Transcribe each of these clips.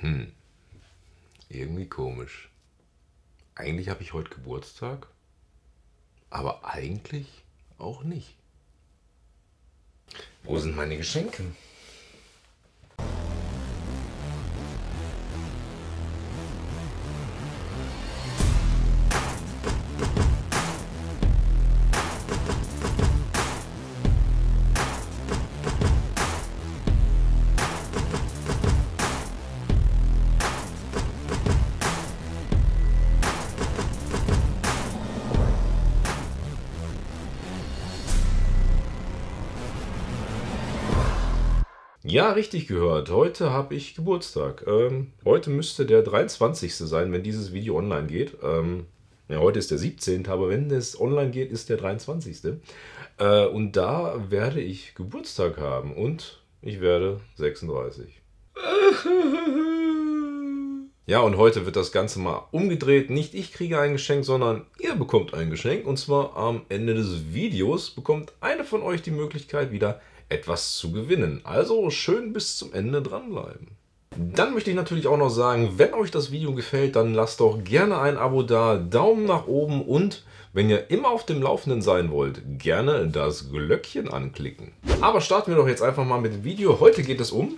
Hm. Irgendwie komisch. Eigentlich habe ich heute Geburtstag, aber eigentlich auch nicht. Wo sind meine Geschenke? richtig gehört. Heute habe ich Geburtstag. Ähm, heute müsste der 23. sein, wenn dieses Video online geht. Ähm, ja, heute ist der 17., aber wenn es online geht, ist der 23. Äh, und da werde ich Geburtstag haben und ich werde 36. Ja, und heute wird das Ganze mal umgedreht. Nicht ich kriege ein Geschenk, sondern ihr bekommt ein Geschenk. Und zwar am Ende des Videos bekommt eine von euch die Möglichkeit, wieder etwas zu gewinnen. Also schön bis zum Ende dranbleiben. Dann möchte ich natürlich auch noch sagen, wenn euch das Video gefällt, dann lasst doch gerne ein Abo da, Daumen nach oben und wenn ihr immer auf dem Laufenden sein wollt, gerne das Glöckchen anklicken. Aber starten wir doch jetzt einfach mal mit dem Video. Heute geht es um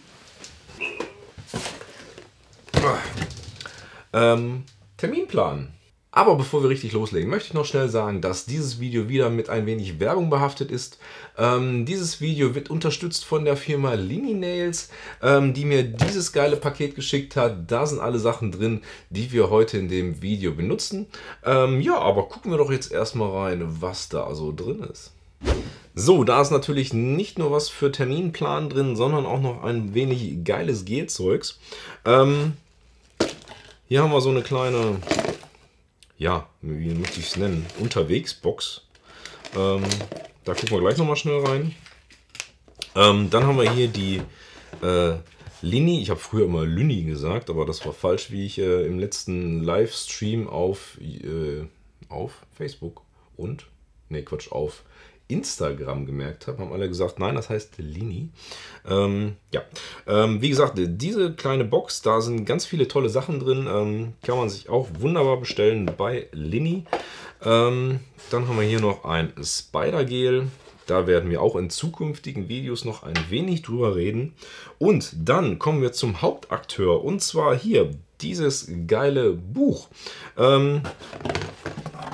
ähm, Terminplan. Aber bevor wir richtig loslegen, möchte ich noch schnell sagen, dass dieses Video wieder mit ein wenig Werbung behaftet ist. Ähm, dieses Video wird unterstützt von der Firma Lininails, ähm, die mir dieses geile Paket geschickt hat. Da sind alle Sachen drin, die wir heute in dem Video benutzen. Ähm, ja, aber gucken wir doch jetzt erstmal rein, was da so drin ist. So, da ist natürlich nicht nur was für Terminplan drin, sondern auch noch ein wenig geiles Gehzeugs. Ähm, hier haben wir so eine kleine ja, wie muss ich es nennen? Unterwegsbox. Ähm, da gucken wir gleich nochmal schnell rein. Ähm, dann haben wir hier die äh, Lini. Ich habe früher immer Lüni gesagt, aber das war falsch, wie ich äh, im letzten Livestream auf, äh, auf Facebook und, ne Quatsch, auf Instagram gemerkt habe, haben alle gesagt, nein, das heißt Lini. Ähm, ja, ähm, wie gesagt, diese kleine Box, da sind ganz viele tolle Sachen drin. Ähm, kann man sich auch wunderbar bestellen bei Lini. Ähm, dann haben wir hier noch ein Spider-Gel. Da werden wir auch in zukünftigen Videos noch ein wenig drüber reden. Und dann kommen wir zum Hauptakteur und zwar hier dieses geile Buch. Ähm,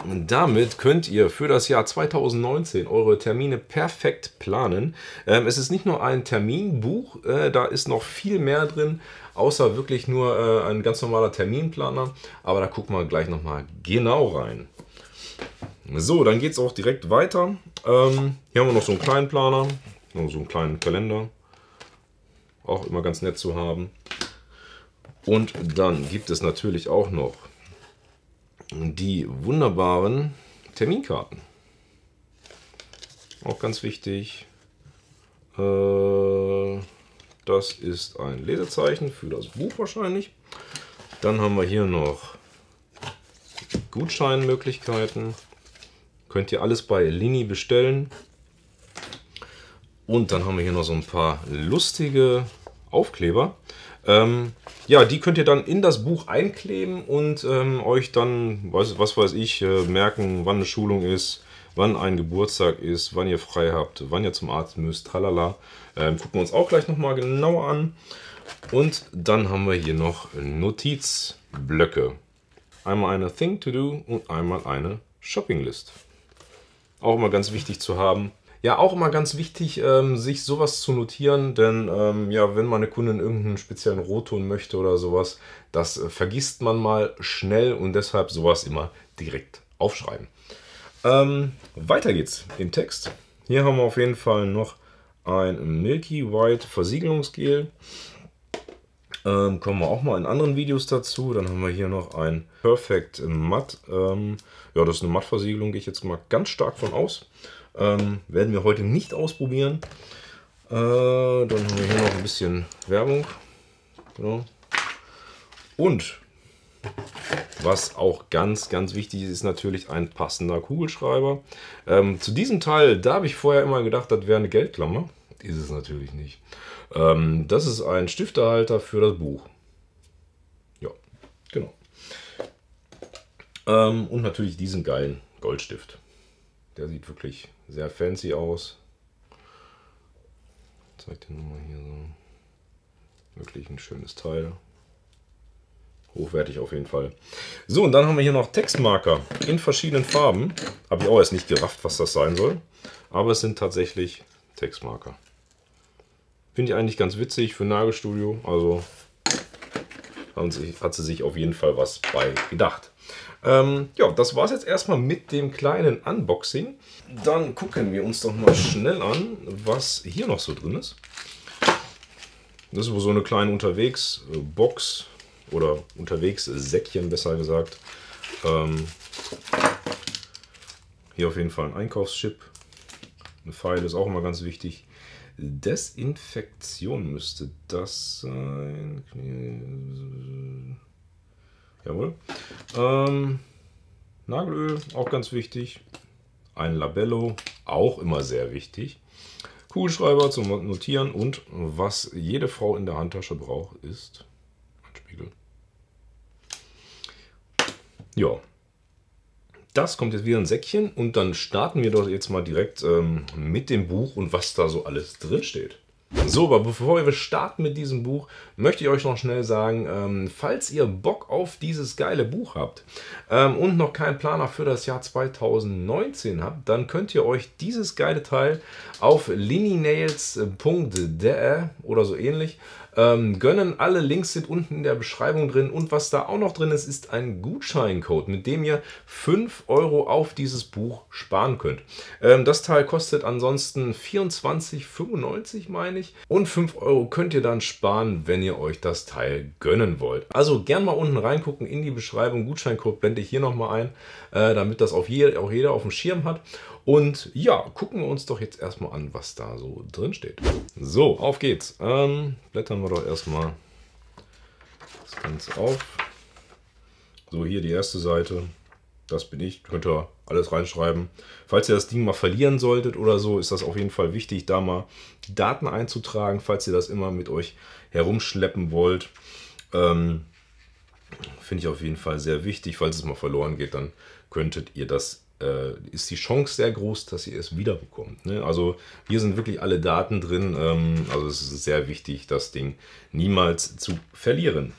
und damit könnt ihr für das Jahr 2019 eure Termine perfekt planen. Ähm, es ist nicht nur ein Terminbuch, äh, da ist noch viel mehr drin, außer wirklich nur äh, ein ganz normaler Terminplaner. Aber da gucken wir gleich nochmal genau rein. So, dann geht es auch direkt weiter. Ähm, hier haben wir noch so einen kleinen Planer, so einen kleinen Kalender. Auch immer ganz nett zu haben. Und dann gibt es natürlich auch noch die wunderbaren Terminkarten. Auch ganz wichtig. Äh, das ist ein Lesezeichen für das Buch wahrscheinlich. Dann haben wir hier noch Gutscheinmöglichkeiten. Könnt ihr alles bei Lini bestellen. Und dann haben wir hier noch so ein paar lustige Aufkleber. Ähm, ja, die könnt ihr dann in das Buch einkleben und ähm, euch dann, was, was weiß ich, äh, merken, wann eine Schulung ist, wann ein Geburtstag ist, wann ihr frei habt, wann ihr zum Arzt müsst, halala. Ähm, gucken wir uns auch gleich nochmal genauer an. Und dann haben wir hier noch Notizblöcke. Einmal eine Thing to do und einmal eine Shoppinglist. Auch immer ganz wichtig zu haben, ja, auch immer ganz wichtig, ähm, sich sowas zu notieren, denn ähm, ja, wenn meine Kundin irgendeinen speziellen Rotton möchte oder sowas, das äh, vergisst man mal schnell und deshalb sowas immer direkt aufschreiben. Ähm, weiter geht's im Text. Hier haben wir auf jeden Fall noch ein Milky White Versiegelungsgel. Ähm, kommen wir auch mal in anderen Videos dazu. Dann haben wir hier noch ein Perfect Matt. Ähm, ja, das ist eine Mattversiegelung, gehe ich jetzt mal ganz stark von aus. Ähm, werden wir heute nicht ausprobieren. Äh, dann haben wir hier noch ein bisschen Werbung. Genau. Und was auch ganz, ganz wichtig ist, ist natürlich ein passender Kugelschreiber. Ähm, zu diesem Teil, da habe ich vorher immer gedacht, das wäre eine Geldklammer. Ist es natürlich nicht. Ähm, das ist ein Stifterhalter für das Buch. Ja, genau. Ähm, und natürlich diesen geilen Goldstift. Der sieht wirklich sehr fancy aus. Ich zeig den nochmal hier so. Wirklich ein schönes Teil. Hochwertig auf jeden Fall. So, und dann haben wir hier noch Textmarker in verschiedenen Farben. Habe ich auch erst nicht gerafft, was das sein soll. Aber es sind tatsächlich Textmarker. Finde ich eigentlich ganz witzig für ein Nagelstudio. Also hat sie sich auf jeden Fall was bei gedacht. Ähm, ja, das war es jetzt erstmal mit dem kleinen Unboxing. Dann gucken wir uns doch mal schnell an, was hier noch so drin ist. Das ist wohl so eine kleine Unterwegs-Box oder Unterwegs-Säckchen, besser gesagt. Ähm, hier auf jeden Fall ein Einkaufsschip. Eine Pfeile ist auch immer ganz wichtig. Desinfektion müsste das sein. Jawohl. Ähm, Nagelöl, auch ganz wichtig. Ein Labello, auch immer sehr wichtig. Kugelschreiber zum Notieren und was jede Frau in der Handtasche braucht, ist ein Spiegel. Ja, das kommt jetzt wieder ein Säckchen und dann starten wir doch jetzt mal direkt ähm, mit dem Buch und was da so alles drin steht. So, aber bevor wir starten mit diesem Buch, möchte ich euch noch schnell sagen, ähm, falls ihr Bock auf dieses geile Buch habt ähm, und noch keinen Planer für das Jahr 2019 habt, dann könnt ihr euch dieses geile Teil auf lininails.de oder so ähnlich ähm, gönnen alle Links sind unten in der Beschreibung drin. Und was da auch noch drin ist, ist ein Gutscheincode, mit dem ihr 5 Euro auf dieses Buch sparen könnt. Ähm, das Teil kostet ansonsten 24,95 meine ich. Und 5 Euro könnt ihr dann sparen, wenn ihr euch das Teil gönnen wollt. Also gern mal unten reingucken in die Beschreibung. Gutscheincode blende ich hier nochmal ein, äh, damit das auf je, auch jeder auf dem Schirm hat. Und ja, gucken wir uns doch jetzt erstmal an, was da so drin steht. So, auf geht's. Ähm, blättern wir doch erstmal das Ganze auf. So, hier die erste Seite. Das bin ich. Könnt ihr alles reinschreiben. Falls ihr das Ding mal verlieren solltet oder so, ist das auf jeden Fall wichtig, da mal die Daten einzutragen, falls ihr das immer mit euch herumschleppen wollt. Ähm, Finde ich auf jeden Fall sehr wichtig. Falls es mal verloren geht, dann könntet ihr das äh, ist die Chance sehr groß, dass ihr es wiederbekommt. Ne? Also hier sind wirklich alle Daten drin. Ähm, also es ist sehr wichtig, das Ding niemals zu verlieren.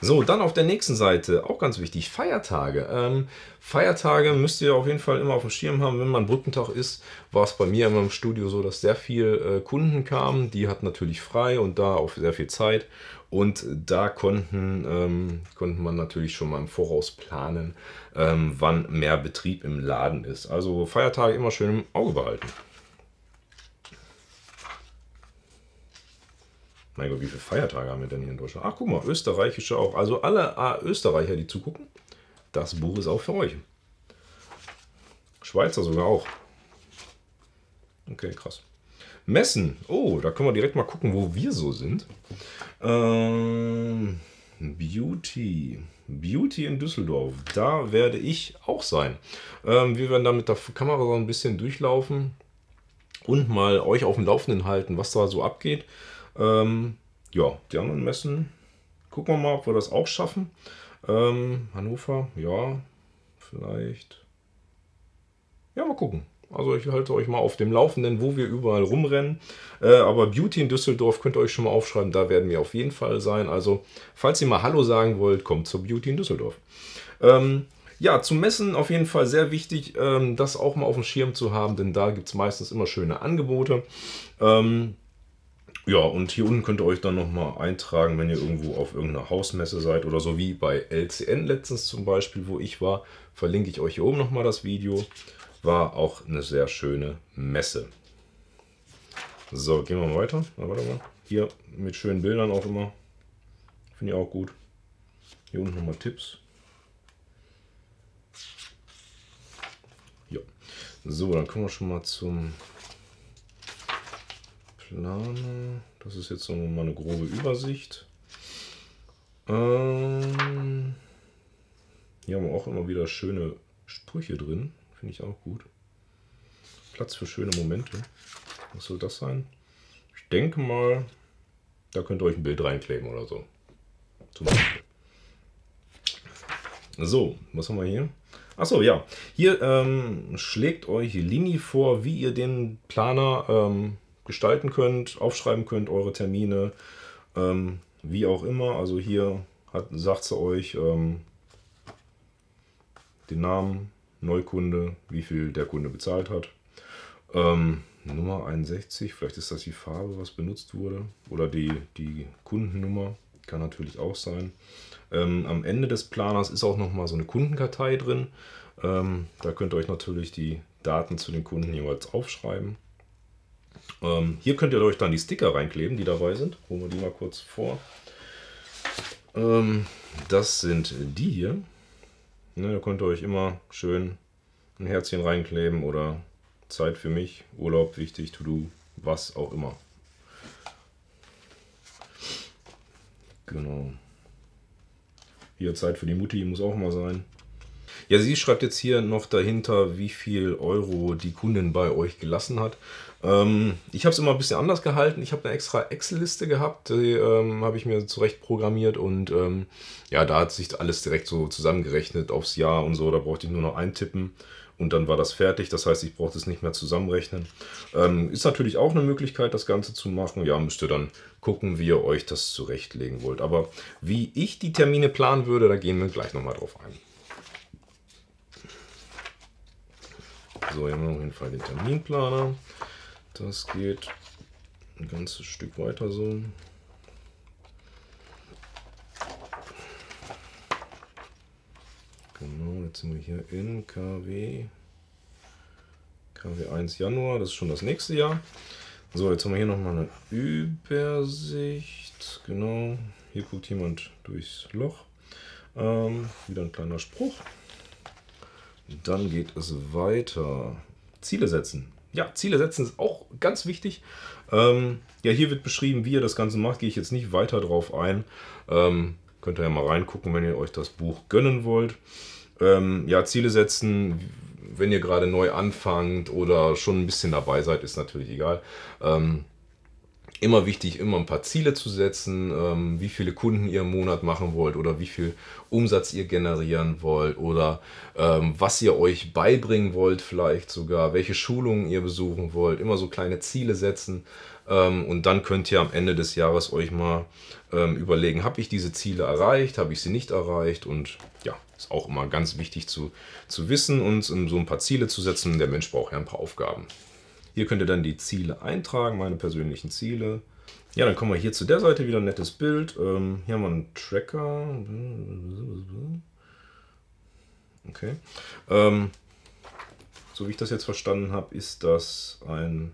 So, dann auf der nächsten Seite, auch ganz wichtig, Feiertage. Ähm, Feiertage müsst ihr auf jeden Fall immer auf dem Schirm haben. Wenn man Brückentag ist, war es bei mir in meinem Studio so, dass sehr viele äh, Kunden kamen. Die hatten natürlich frei und da auch sehr viel Zeit. Und da konnten, ähm, konnten man natürlich schon mal im Voraus planen, ähm, wann mehr Betrieb im Laden ist. Also Feiertage immer schön im Auge behalten. Mein Gott, wie viele Feiertage haben wir denn hier in Deutschland? Ach, guck mal, österreichische auch. Also alle ah, Österreicher, die zugucken, das Buch ist auch für euch. Schweizer sogar auch. Okay, krass. Messen. Oh, da können wir direkt mal gucken, wo wir so sind. Ähm, Beauty. Beauty in Düsseldorf. Da werde ich auch sein. Ähm, wir werden da mit der Kamera so ein bisschen durchlaufen und mal euch auf dem Laufenden halten, was da so abgeht. Ähm, ja, die anderen Messen, gucken wir mal, ob wir das auch schaffen. Ähm, Hannover, ja, vielleicht. Ja, mal gucken. Also ich halte euch mal auf dem Laufenden, wo wir überall rumrennen. Äh, aber Beauty in Düsseldorf könnt ihr euch schon mal aufschreiben, da werden wir auf jeden Fall sein. Also falls ihr mal Hallo sagen wollt, kommt zur Beauty in Düsseldorf. Ähm, ja, zum Messen auf jeden Fall sehr wichtig, ähm, das auch mal auf dem Schirm zu haben, denn da gibt es meistens immer schöne Angebote. Ähm, ja, und hier unten könnt ihr euch dann nochmal eintragen, wenn ihr irgendwo auf irgendeiner Hausmesse seid oder so, wie bei LCN letztens zum Beispiel, wo ich war. Verlinke ich euch hier oben nochmal das Video. War auch eine sehr schöne Messe. So, gehen wir mal weiter. Na, warte mal. Hier mit schönen Bildern auch immer. Finde ich auch gut. Hier unten nochmal Tipps. Ja. So, dann kommen wir schon mal zum plane. Das ist jetzt so mal eine grobe Übersicht. Ähm, hier haben wir auch immer wieder schöne Sprüche drin. Finde ich auch gut. Platz für schöne Momente. Was soll das sein? Ich denke mal, da könnt ihr euch ein Bild reinkleben oder so. Zum Beispiel. So, was haben wir hier? Achso, ja. Hier ähm, schlägt euch Lini vor, wie ihr den Planer ähm, gestalten könnt, aufschreiben könnt, eure Termine, ähm, wie auch immer. Also hier sagt sie euch ähm, den Namen, Neukunde, wie viel der Kunde bezahlt hat. Ähm, Nummer 61, vielleicht ist das die Farbe, was benutzt wurde. Oder die, die Kundennummer, kann natürlich auch sein. Ähm, am Ende des Planers ist auch nochmal so eine Kundenkartei drin. Ähm, da könnt ihr euch natürlich die Daten zu den Kunden jeweils aufschreiben. Ähm, hier könnt ihr euch dann die Sticker reinkleben, die dabei sind. Holen wir die mal kurz vor. Ähm, das sind die hier. Ne, da könnt ihr euch immer schön ein Herzchen reinkleben oder Zeit für mich, Urlaub wichtig, To-Do, was auch immer. Genau. Hier Zeit für die Mutti muss auch mal sein. Ja, sie schreibt jetzt hier noch dahinter, wie viel Euro die Kundin bei euch gelassen hat. Ähm, ich habe es immer ein bisschen anders gehalten. Ich habe eine extra Excel-Liste gehabt, die ähm, habe ich mir zurecht programmiert und ähm, ja, da hat sich alles direkt so zusammengerechnet aufs Jahr und so. Da brauchte ich nur noch eintippen und dann war das fertig. Das heißt, ich brauchte es nicht mehr zusammenrechnen. Ähm, ist natürlich auch eine Möglichkeit, das Ganze zu machen. Ja, müsst ihr dann gucken, wie ihr euch das zurechtlegen wollt. Aber wie ich die Termine planen würde, da gehen wir gleich nochmal drauf ein. So, hier haben wir auf jeden Fall den Terminplaner. Das geht ein ganzes Stück weiter so. Genau, jetzt sind wir hier in KW. KW 1 Januar, das ist schon das nächste Jahr. So, jetzt haben wir hier nochmal eine Übersicht. Genau, hier guckt jemand durchs Loch. Ähm, wieder ein kleiner Spruch. Dann geht es weiter. Ziele setzen ja, Ziele setzen ist auch ganz wichtig. Ähm, ja, hier wird beschrieben, wie ihr das Ganze macht. Gehe ich jetzt nicht weiter drauf ein. Ähm, könnt ihr ja mal reingucken, wenn ihr euch das Buch gönnen wollt. Ähm, ja, Ziele setzen, wenn ihr gerade neu anfangt oder schon ein bisschen dabei seid, ist natürlich egal. Ähm, immer wichtig, immer ein paar Ziele zu setzen, ähm, wie viele Kunden ihr im Monat machen wollt oder wie viel Umsatz ihr generieren wollt oder ähm, was ihr euch beibringen wollt vielleicht sogar, welche Schulungen ihr besuchen wollt, immer so kleine Ziele setzen ähm, und dann könnt ihr am Ende des Jahres euch mal ähm, überlegen, habe ich diese Ziele erreicht, habe ich sie nicht erreicht und ja, ist auch immer ganz wichtig zu, zu wissen und um so ein paar Ziele zu setzen. Der Mensch braucht ja ein paar Aufgaben. Hier könnt ihr dann die Ziele eintragen, meine persönlichen Ziele. Ja, dann kommen wir hier zu der Seite wieder ein nettes Bild. Ähm, hier haben wir einen Tracker. Okay. Ähm, so wie ich das jetzt verstanden habe, ist das ein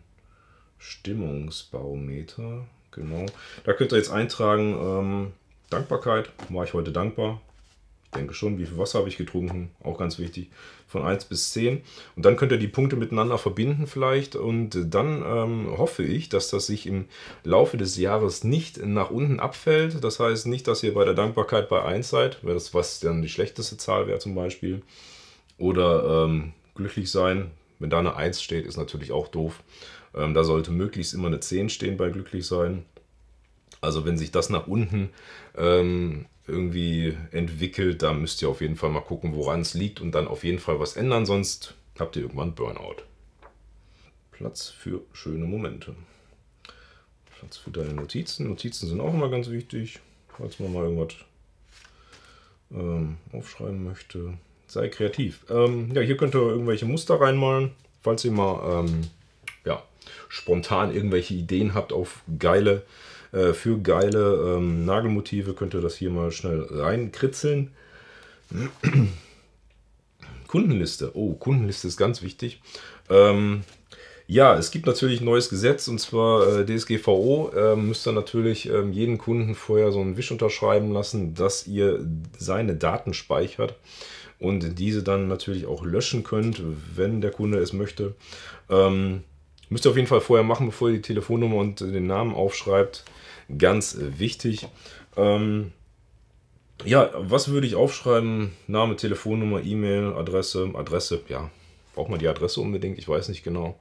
Stimmungsbarometer. Genau. Da könnt ihr jetzt eintragen, ähm, Dankbarkeit. War ich heute dankbar? Ich denke schon. Wie viel Wasser habe ich getrunken? Auch ganz wichtig von 1 bis 10. Und dann könnt ihr die Punkte miteinander verbinden vielleicht. Und dann ähm, hoffe ich, dass das sich im Laufe des Jahres nicht nach unten abfällt. Das heißt nicht, dass ihr bei der Dankbarkeit bei 1 seid, weil das was dann die schlechteste Zahl wäre zum Beispiel. Oder ähm, glücklich sein, wenn da eine 1 steht, ist natürlich auch doof. Ähm, da sollte möglichst immer eine 10 stehen bei glücklich sein. Also wenn sich das nach unten ähm, irgendwie entwickelt. Da müsst ihr auf jeden Fall mal gucken, woran es liegt und dann auf jeden Fall was ändern, sonst habt ihr irgendwann Burnout. Platz für schöne Momente. Platz für deine Notizen. Notizen sind auch immer ganz wichtig, falls man mal irgendwas ähm, aufschreiben möchte. Sei kreativ. Ähm, ja, hier könnt ihr irgendwelche Muster reinmalen, falls ihr mal ähm, ja, spontan irgendwelche Ideen habt auf geile äh, für geile ähm, Nagelmotive könnt ihr das hier mal schnell reinkritzeln. Kundenliste. Oh, Kundenliste ist ganz wichtig. Ähm, ja, es gibt natürlich ein neues Gesetz und zwar äh, DSGVO. Äh, müsst ihr natürlich ähm, jeden Kunden vorher so einen Wisch unterschreiben lassen, dass ihr seine Daten speichert und diese dann natürlich auch löschen könnt, wenn der Kunde es möchte. Ähm, müsst ihr auf jeden Fall vorher machen, bevor ihr die Telefonnummer und den Namen aufschreibt ganz wichtig. Ähm, ja, was würde ich aufschreiben? Name, Telefonnummer, E-Mail, Adresse, Adresse, ja. Braucht man die Adresse unbedingt? Ich weiß nicht genau.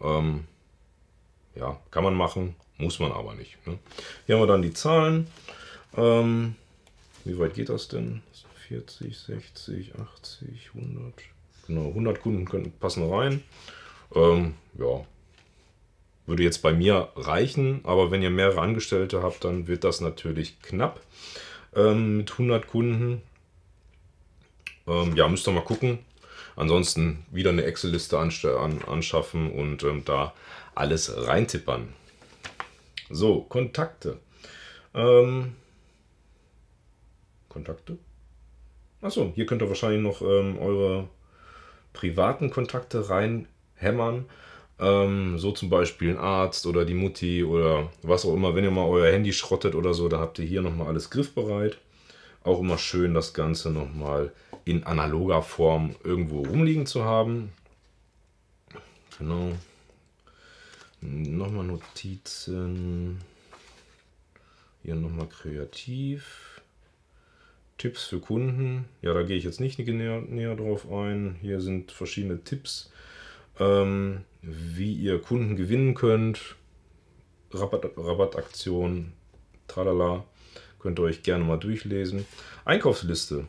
Ähm, ja, kann man machen, muss man aber nicht. Ne? Hier haben wir dann die Zahlen. Ähm, wie weit geht das denn? 40, 60, 80, 100. Genau, 100 Kunden können, passen rein. Ähm, ja, würde jetzt bei mir reichen, aber wenn ihr mehrere Angestellte habt, dann wird das natürlich knapp ähm, mit 100 Kunden. Ähm, ja, müsst ihr mal gucken. Ansonsten wieder eine Excel-Liste an, anschaffen und ähm, da alles reintippern. So, Kontakte. Ähm, Kontakte? Achso, hier könnt ihr wahrscheinlich noch ähm, eure privaten Kontakte reinhämmern. Ähm, so zum Beispiel ein Arzt oder die Mutti oder was auch immer. Wenn ihr mal euer Handy schrottet oder so, da habt ihr hier nochmal alles griffbereit. Auch immer schön, das Ganze nochmal in analoger Form irgendwo rumliegen zu haben. Genau. Nochmal Notizen. Hier nochmal kreativ. Tipps für Kunden. Ja, da gehe ich jetzt nicht näher, näher drauf ein. Hier sind verschiedene Tipps. Ähm, wie ihr Kunden gewinnen könnt, Rabatt, Rabattaktionen, tralala, könnt ihr euch gerne mal durchlesen. Einkaufsliste.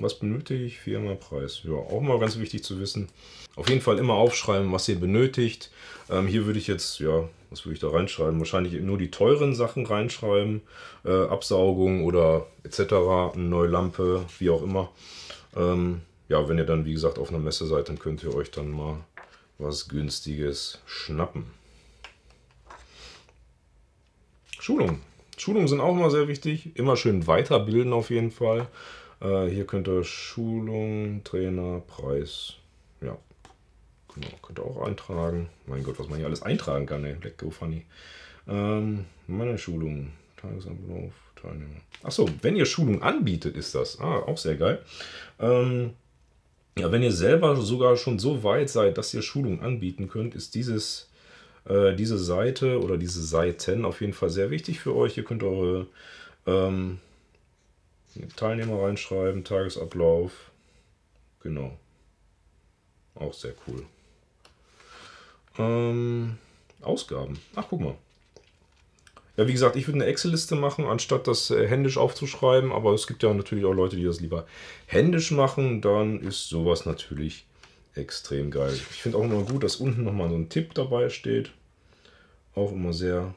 Was benötige ich? Firma, Preis. Ja, auch mal ganz wichtig zu wissen. Auf jeden Fall immer aufschreiben, was ihr benötigt. Ähm, hier würde ich jetzt, ja, was würde ich da reinschreiben? Wahrscheinlich nur die teuren Sachen reinschreiben. Äh, Absaugung oder etc. Eine neue Lampe, wie auch immer. Ähm, ja, wenn ihr dann, wie gesagt, auf einer Messe seid, dann könnt ihr euch dann mal was Günstiges schnappen. Schulung. Schulungen sind auch immer sehr wichtig. Immer schön weiterbilden auf jeden Fall. Äh, hier könnt ihr Schulung, Trainer, Preis. Ja, genau. Könnt ihr auch eintragen. Mein Gott, was man hier alles eintragen kann. Ey. Leck, go funny. Ähm, meine Schulung, Tagesablauf, Teilnehmer. Achso, wenn ihr Schulung anbietet, ist das. Ah, auch sehr geil. Ähm, ja, wenn ihr selber sogar schon so weit seid, dass ihr Schulungen anbieten könnt, ist dieses, äh, diese Seite oder diese Seiten auf jeden Fall sehr wichtig für euch. Ihr könnt eure ähm, Teilnehmer reinschreiben, Tagesablauf. Genau. Auch sehr cool. Ähm, Ausgaben. Ach, guck mal. Ja, wie gesagt, ich würde eine Excel-Liste machen, anstatt das äh, händisch aufzuschreiben, aber es gibt ja natürlich auch Leute, die das lieber händisch machen, dann ist sowas natürlich extrem geil. Ich finde auch immer gut, dass unten nochmal so ein Tipp dabei steht. Auch immer sehr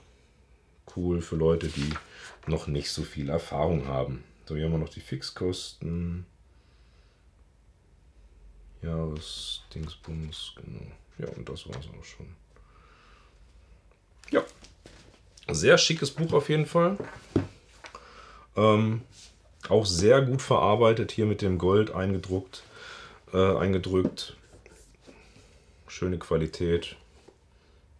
cool für Leute, die noch nicht so viel Erfahrung haben. So, hier haben wir noch die Fixkosten. Jahresdingsbums, genau. Ja, und das war es auch schon. Ja, sehr schickes Buch auf jeden Fall. Ähm, auch sehr gut verarbeitet, hier mit dem Gold eingedruckt, äh, eingedrückt. Schöne Qualität.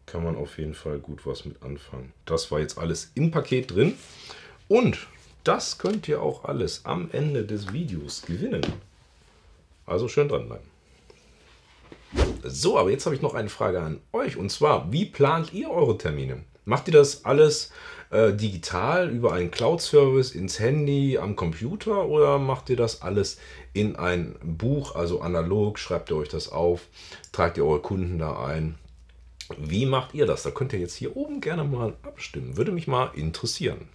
Kann man auf jeden Fall gut was mit anfangen. Das war jetzt alles im Paket drin. Und das könnt ihr auch alles am Ende des Videos gewinnen. Also schön dranbleiben. So, aber jetzt habe ich noch eine Frage an euch. Und zwar, wie plant ihr eure Termine? Macht ihr das alles äh, digital über einen Cloud-Service ins Handy, am Computer oder macht ihr das alles in ein Buch, also analog? Schreibt ihr euch das auf? Tragt ihr eure Kunden da ein? Wie macht ihr das? Da könnt ihr jetzt hier oben gerne mal abstimmen. Würde mich mal interessieren.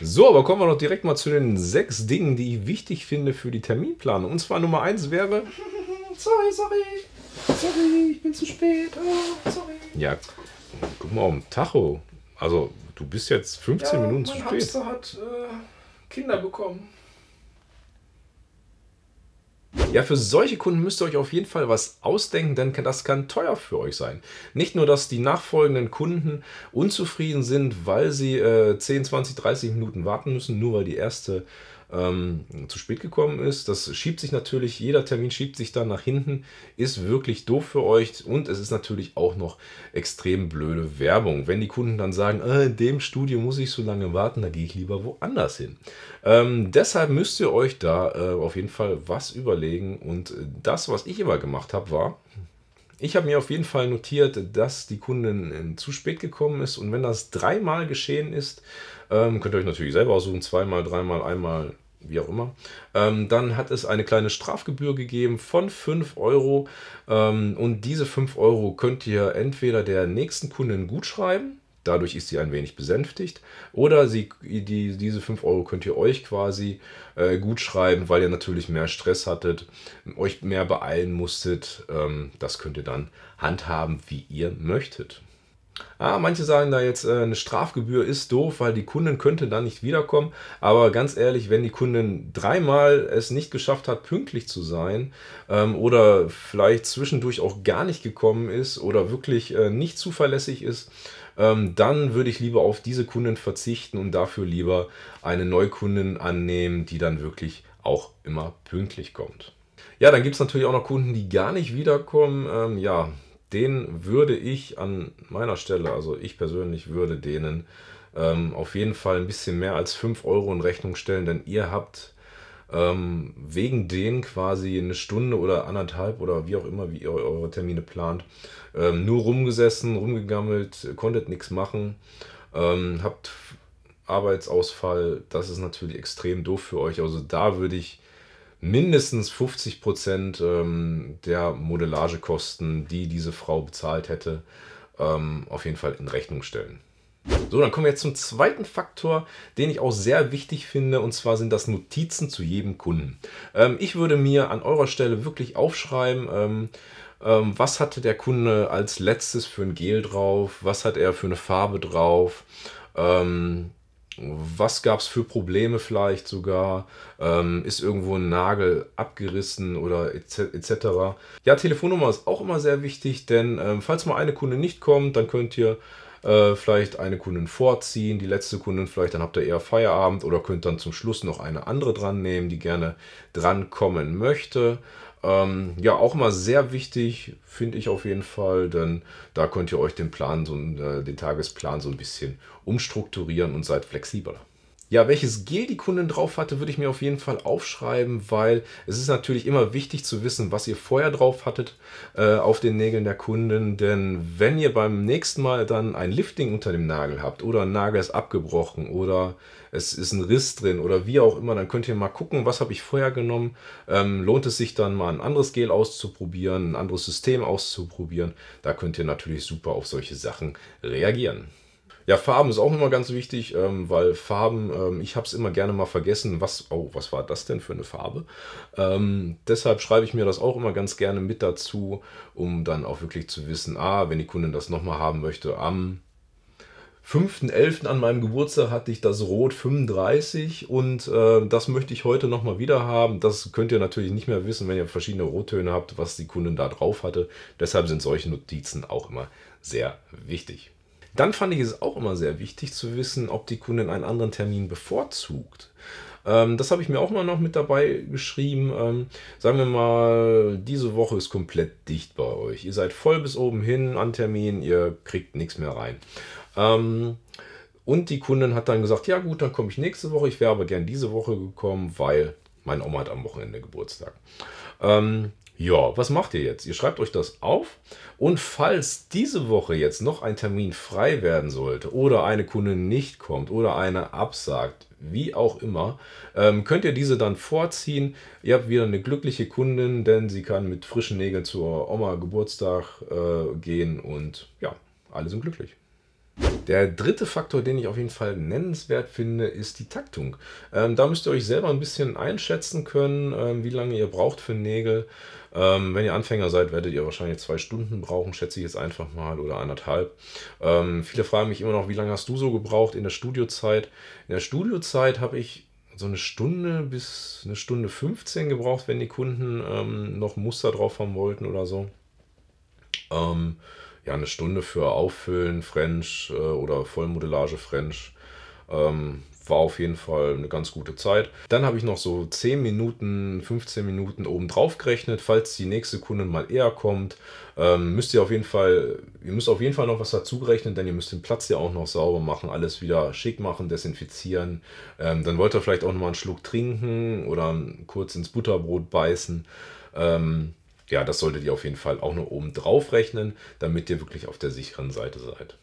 So, aber kommen wir noch direkt mal zu den sechs Dingen, die ich wichtig finde für die Terminplanung. Und zwar Nummer eins wäre. Sorry, sorry. Sorry, ich bin zu spät. Oh, sorry. Ja, Guck mal um Tacho. Also, du bist jetzt 15 ja, Minuten zu spät. Hamster hat äh, Kinder bekommen. Ja, für solche Kunden müsst ihr euch auf jeden Fall was ausdenken, denn das kann teuer für euch sein. Nicht nur, dass die nachfolgenden Kunden unzufrieden sind, weil sie äh, 10, 20, 30 Minuten warten müssen, nur weil die erste ähm, zu spät gekommen ist. Das schiebt sich natürlich, jeder Termin schiebt sich dann nach hinten, ist wirklich doof für euch und es ist natürlich auch noch extrem blöde Werbung. Wenn die Kunden dann sagen, äh, in dem Studio muss ich so lange warten, da gehe ich lieber woanders hin. Ähm, deshalb müsst ihr euch da äh, auf jeden Fall was überlegen und das, was ich immer gemacht habe, war, ich habe mir auf jeden Fall notiert, dass die Kundin äh, zu spät gekommen ist und wenn das dreimal geschehen ist, ähm, könnt ihr euch natürlich selber aussuchen, zweimal, dreimal, einmal, wie auch immer. Ähm, dann hat es eine kleine Strafgebühr gegeben von 5 Euro. Ähm, und diese 5 Euro könnt ihr entweder der nächsten Kundin gut schreiben. Dadurch ist sie ein wenig besänftigt. Oder sie, die, diese 5 Euro könnt ihr euch quasi äh, gut schreiben, weil ihr natürlich mehr Stress hattet, euch mehr beeilen musstet. Ähm, das könnt ihr dann handhaben, wie ihr möchtet. Ah, manche sagen da jetzt, äh, eine Strafgebühr ist doof, weil die Kundin könnte dann nicht wiederkommen. Aber ganz ehrlich, wenn die Kundin dreimal es nicht geschafft hat, pünktlich zu sein ähm, oder vielleicht zwischendurch auch gar nicht gekommen ist oder wirklich äh, nicht zuverlässig ist, ähm, dann würde ich lieber auf diese Kundin verzichten und dafür lieber eine Neukundin annehmen, die dann wirklich auch immer pünktlich kommt. Ja, dann gibt es natürlich auch noch Kunden, die gar nicht wiederkommen. Ähm, ja, den würde ich an meiner Stelle, also ich persönlich würde denen ähm, auf jeden Fall ein bisschen mehr als 5 Euro in Rechnung stellen, denn ihr habt ähm, wegen denen quasi eine Stunde oder anderthalb oder wie auch immer, wie ihr eure Termine plant, ähm, nur rumgesessen, rumgegammelt, konntet nichts machen, ähm, habt Arbeitsausfall, das ist natürlich extrem doof für euch. Also da würde ich mindestens 50 Prozent ähm, der Modellagekosten, die diese Frau bezahlt hätte, ähm, auf jeden Fall in Rechnung stellen. So, dann kommen wir jetzt zum zweiten Faktor, den ich auch sehr wichtig finde, und zwar sind das Notizen zu jedem Kunden. Ähm, ich würde mir an eurer Stelle wirklich aufschreiben, ähm, ähm, was hatte der Kunde als letztes für ein Gel drauf, was hat er für eine Farbe drauf, ähm, was gab es für Probleme vielleicht sogar? Ähm, ist irgendwo ein Nagel abgerissen oder etc. Et ja, Telefonnummer ist auch immer sehr wichtig, denn ähm, falls mal eine Kunde nicht kommt, dann könnt ihr äh, vielleicht eine Kundin vorziehen, die letzte Kundin vielleicht, dann habt ihr eher Feierabend oder könnt dann zum Schluss noch eine andere dran nehmen, die gerne dran kommen möchte. Ähm, ja, auch mal sehr wichtig, finde ich auf jeden Fall, denn da könnt ihr euch den Plan, so, äh, den Tagesplan so ein bisschen umstrukturieren und seid flexibler. Ja, welches Gel die Kundin drauf hatte, würde ich mir auf jeden Fall aufschreiben, weil es ist natürlich immer wichtig zu wissen, was ihr vorher drauf hattet äh, auf den Nägeln der Kunden. Denn wenn ihr beim nächsten Mal dann ein Lifting unter dem Nagel habt oder ein Nagel ist abgebrochen oder es ist ein Riss drin oder wie auch immer, dann könnt ihr mal gucken, was habe ich vorher genommen. Ähm, lohnt es sich dann mal ein anderes Gel auszuprobieren, ein anderes System auszuprobieren. Da könnt ihr natürlich super auf solche Sachen reagieren. Ja, Farben ist auch immer ganz wichtig, ähm, weil Farben, ähm, ich habe es immer gerne mal vergessen, was, oh, was war das denn für eine Farbe? Ähm, deshalb schreibe ich mir das auch immer ganz gerne mit dazu, um dann auch wirklich zu wissen, ah, wenn die Kundin das nochmal haben möchte, am 5.11. an meinem Geburtstag hatte ich das Rot 35 und äh, das möchte ich heute nochmal wieder haben. Das könnt ihr natürlich nicht mehr wissen, wenn ihr verschiedene Rottöne habt, was die Kundin da drauf hatte. Deshalb sind solche Notizen auch immer sehr wichtig. Dann fand ich es auch immer sehr wichtig zu wissen, ob die Kundin einen anderen Termin bevorzugt. Ähm, das habe ich mir auch mal noch mit dabei geschrieben. Ähm, sagen wir mal, diese Woche ist komplett dicht bei euch. Ihr seid voll bis oben hin an Termin, ihr kriegt nichts mehr rein. Ähm, und die Kundin hat dann gesagt, ja gut, dann komme ich nächste Woche. Ich wäre aber gern diese Woche gekommen, weil meine Oma hat am Wochenende Geburtstag. Ähm, ja, was macht ihr jetzt? Ihr schreibt euch das auf und falls diese Woche jetzt noch ein Termin frei werden sollte oder eine Kundin nicht kommt oder eine absagt, wie auch immer, ähm, könnt ihr diese dann vorziehen. Ihr habt wieder eine glückliche Kundin, denn sie kann mit frischen Nägeln zur Oma Geburtstag äh, gehen und ja, alle sind glücklich. Der dritte Faktor, den ich auf jeden Fall nennenswert finde, ist die Taktung. Ähm, da müsst ihr euch selber ein bisschen einschätzen können, ähm, wie lange ihr braucht für Nägel. Ähm, wenn ihr Anfänger seid, werdet ihr wahrscheinlich zwei Stunden brauchen, schätze ich jetzt einfach mal, oder anderthalb. Ähm, viele fragen mich immer noch, wie lange hast du so gebraucht in der Studiozeit? In der Studiozeit habe ich so eine Stunde bis eine Stunde 15 gebraucht, wenn die Kunden ähm, noch Muster drauf haben wollten oder so. Ähm, ja eine Stunde für Auffüllen French äh, oder Vollmodellage French. Ähm, war auf jeden Fall eine ganz gute Zeit. Dann habe ich noch so 10 Minuten, 15 Minuten oben drauf gerechnet. Falls die nächste Kundin mal eher kommt, ähm, müsst ihr auf jeden Fall, ihr müsst auf jeden Fall noch was dazu rechnen, denn ihr müsst den Platz ja auch noch sauber machen, alles wieder schick machen, desinfizieren. Ähm, dann wollt ihr vielleicht auch noch mal einen Schluck trinken oder kurz ins Butterbrot beißen. Ähm, ja, das solltet ihr auf jeden Fall auch nur oben drauf rechnen, damit ihr wirklich auf der sicheren Seite seid.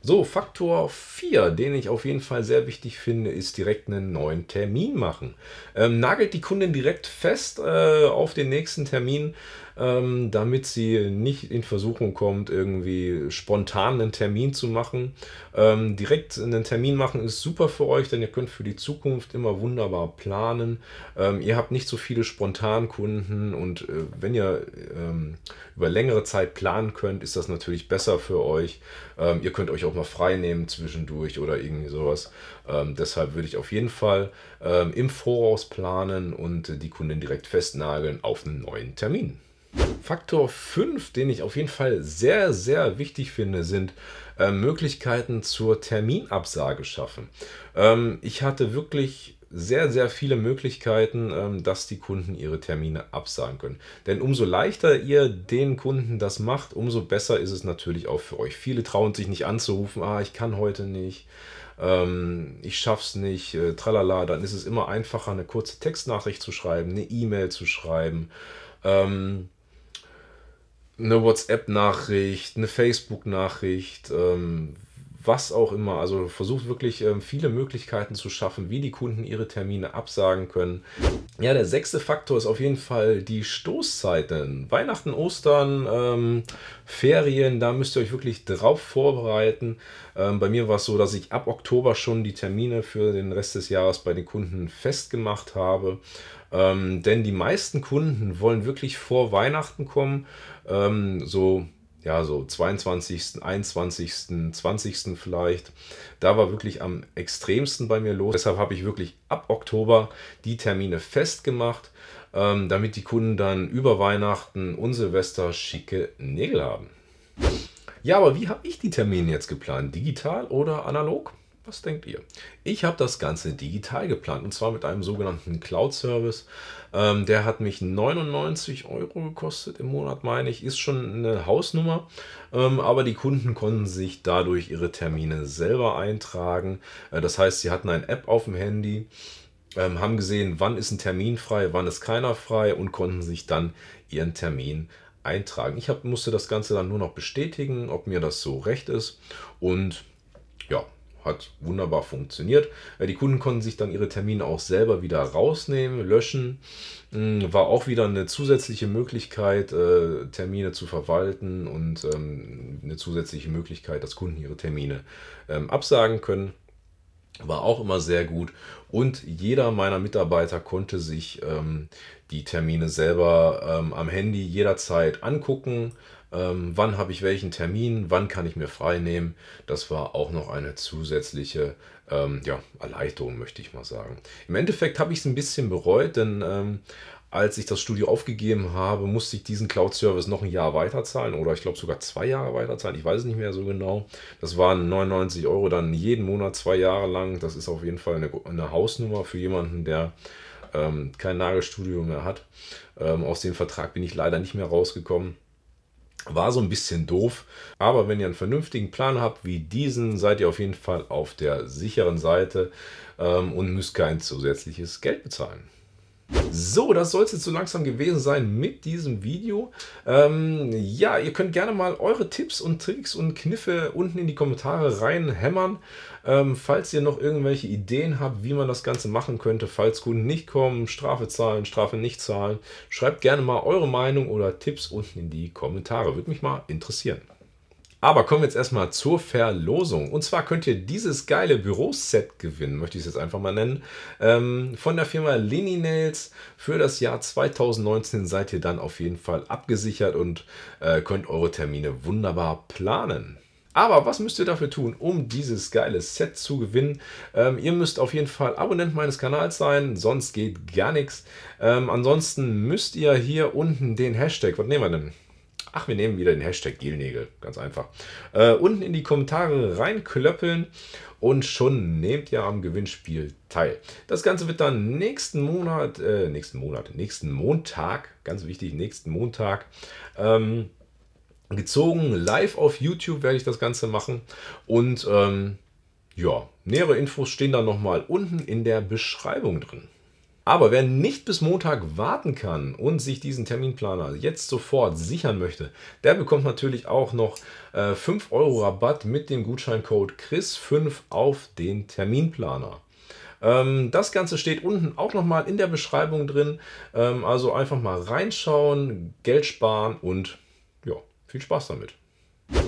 So, Faktor 4, den ich auf jeden Fall sehr wichtig finde, ist direkt einen neuen Termin machen. Ähm, nagelt die Kundin direkt fest äh, auf den nächsten Termin, ähm, damit sie nicht in Versuchung kommt, irgendwie spontan einen Termin zu machen. Ähm, direkt einen Termin machen ist super für euch, denn ihr könnt für die Zukunft immer wunderbar planen. Ähm, ihr habt nicht so viele Spontankunden und äh, wenn ihr ähm, über längere Zeit planen könnt, ist das natürlich besser für euch. Ähm, ihr könnt euch auch auch mal frei nehmen zwischendurch oder irgendwie sowas. Ähm, deshalb würde ich auf jeden Fall ähm, im Voraus planen und äh, die Kunden direkt festnageln auf einen neuen Termin. Faktor 5, den ich auf jeden Fall sehr, sehr wichtig finde, sind äh, Möglichkeiten zur Terminabsage schaffen. Ähm, ich hatte wirklich sehr, sehr viele Möglichkeiten, ähm, dass die Kunden ihre Termine absagen können. Denn umso leichter ihr den Kunden das macht, umso besser ist es natürlich auch für euch. Viele trauen sich nicht anzurufen, ah, ich kann heute nicht, ähm, ich schaff's nicht, äh, tralala. Dann ist es immer einfacher, eine kurze Textnachricht zu schreiben, eine E-Mail zu schreiben ähm, eine WhatsApp-Nachricht, eine Facebook-Nachricht, was auch immer. Also versucht wirklich ähm, viele Möglichkeiten zu schaffen, wie die Kunden ihre Termine absagen können. Ja, der sechste Faktor ist auf jeden Fall die Stoßzeiten. Weihnachten, Ostern, ähm, Ferien, da müsst ihr euch wirklich drauf vorbereiten. Ähm, bei mir war es so, dass ich ab Oktober schon die Termine für den Rest des Jahres bei den Kunden festgemacht habe. Ähm, denn die meisten Kunden wollen wirklich vor Weihnachten kommen. Ähm, so ja, so 22., 21., 20. vielleicht. Da war wirklich am extremsten bei mir los. Deshalb habe ich wirklich ab Oktober die Termine festgemacht, ähm, damit die Kunden dann über Weihnachten und Silvester schicke Nägel haben. Ja, aber wie habe ich die Termine jetzt geplant? Digital oder analog? Was denkt ihr? Ich habe das Ganze digital geplant und zwar mit einem sogenannten Cloud-Service. Ähm, der hat mich 99 Euro gekostet im Monat, meine ich. Ist schon eine Hausnummer, ähm, aber die Kunden konnten sich dadurch ihre Termine selber eintragen. Äh, das heißt, sie hatten eine App auf dem Handy ähm, haben gesehen, wann ist ein Termin frei, wann ist keiner frei und konnten sich dann ihren Termin eintragen. Ich hab, musste das Ganze dann nur noch bestätigen, ob mir das so recht ist und ja, hat wunderbar funktioniert. Äh, die Kunden konnten sich dann ihre Termine auch selber wieder rausnehmen, löschen. Mm, war auch wieder eine zusätzliche Möglichkeit, äh, Termine zu verwalten und ähm, eine zusätzliche Möglichkeit, dass Kunden ihre Termine ähm, absagen können. War auch immer sehr gut. Und jeder meiner Mitarbeiter konnte sich ähm, die Termine selber am Handy jederzeit angucken ähm, wann habe ich welchen Termin? Wann kann ich mir frei nehmen? Das war auch noch eine zusätzliche ähm, ja, Erleichterung, möchte ich mal sagen. Im Endeffekt habe ich es ein bisschen bereut, denn ähm, als ich das Studio aufgegeben habe, musste ich diesen Cloud-Service noch ein Jahr weiterzahlen oder ich glaube sogar zwei Jahre weiterzahlen. Ich weiß es nicht mehr so genau. Das waren 99 Euro dann jeden Monat zwei Jahre lang. Das ist auf jeden Fall eine, eine Hausnummer für jemanden, der ähm, kein Nagelstudio mehr hat. Ähm, aus dem Vertrag bin ich leider nicht mehr rausgekommen. War so ein bisschen doof, aber wenn ihr einen vernünftigen Plan habt wie diesen, seid ihr auf jeden Fall auf der sicheren Seite ähm, und müsst kein zusätzliches Geld bezahlen. So, das soll es jetzt so langsam gewesen sein mit diesem Video. Ähm, ja, ihr könnt gerne mal eure Tipps und Tricks und Kniffe unten in die Kommentare reinhämmern. Ähm, falls ihr noch irgendwelche Ideen habt, wie man das Ganze machen könnte, falls Kunden nicht kommen, Strafe zahlen, Strafe nicht zahlen, schreibt gerne mal eure Meinung oder Tipps unten in die Kommentare. Würde mich mal interessieren. Aber kommen wir jetzt erstmal zur Verlosung. Und zwar könnt ihr dieses geile Büroset gewinnen, möchte ich es jetzt einfach mal nennen, ähm, von der Firma Lini Nails. Für das Jahr 2019 seid ihr dann auf jeden Fall abgesichert und äh, könnt eure Termine wunderbar planen. Aber was müsst ihr dafür tun, um dieses geile Set zu gewinnen? Ähm, ihr müsst auf jeden Fall Abonnent meines Kanals sein, sonst geht gar nichts. Ähm, ansonsten müsst ihr hier unten den Hashtag, was nehmen wir denn? Ach, wir nehmen wieder den Hashtag Gelnägel. Ganz einfach. Äh, unten in die Kommentare reinklöppeln und schon nehmt ihr am Gewinnspiel teil. Das Ganze wird dann nächsten Monat, äh, nächsten Monat, nächsten Montag, ganz wichtig, nächsten Montag, ähm, gezogen. Live auf YouTube werde ich das Ganze machen und ähm, ja, nähere Infos stehen dann nochmal unten in der Beschreibung drin. Aber wer nicht bis Montag warten kann und sich diesen Terminplaner jetzt sofort sichern möchte, der bekommt natürlich auch noch äh, 5 Euro Rabatt mit dem Gutscheincode CHRIS5 auf den Terminplaner ähm, das Ganze steht unten auch nochmal in der Beschreibung drin. Ähm, also einfach mal reinschauen, Geld sparen und ja, viel Spaß damit.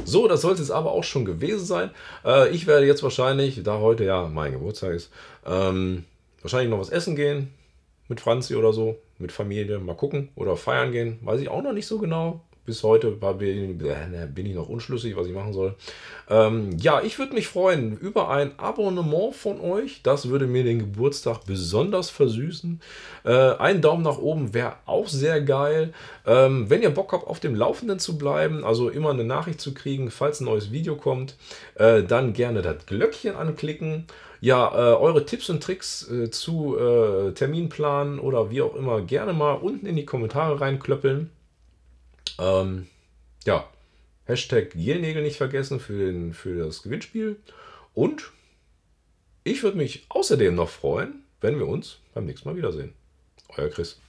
So, das sollte es aber auch schon gewesen sein. Äh, ich werde jetzt wahrscheinlich, da heute ja mein Geburtstag ist, ähm, wahrscheinlich noch was essen gehen, mit Franzi oder so, mit Familie, mal gucken oder feiern gehen, weiß ich auch noch nicht so genau bis heute äh, bin ich noch unschlüssig, was ich machen soll. Ähm, ja, ich würde mich freuen über ein Abonnement von euch. Das würde mir den Geburtstag besonders versüßen. Äh, ein Daumen nach oben wäre auch sehr geil. Ähm, wenn ihr Bock habt, auf dem Laufenden zu bleiben, also immer eine Nachricht zu kriegen, falls ein neues Video kommt, äh, dann gerne das Glöckchen anklicken. Ja, äh, eure Tipps und Tricks äh, zu äh, Terminplanen oder wie auch immer gerne mal unten in die Kommentare reinklöppeln. Ähm, ja, Hashtag Gelnägel nicht vergessen für, den, für das Gewinnspiel. Und ich würde mich außerdem noch freuen, wenn wir uns beim nächsten Mal wiedersehen. Euer Chris.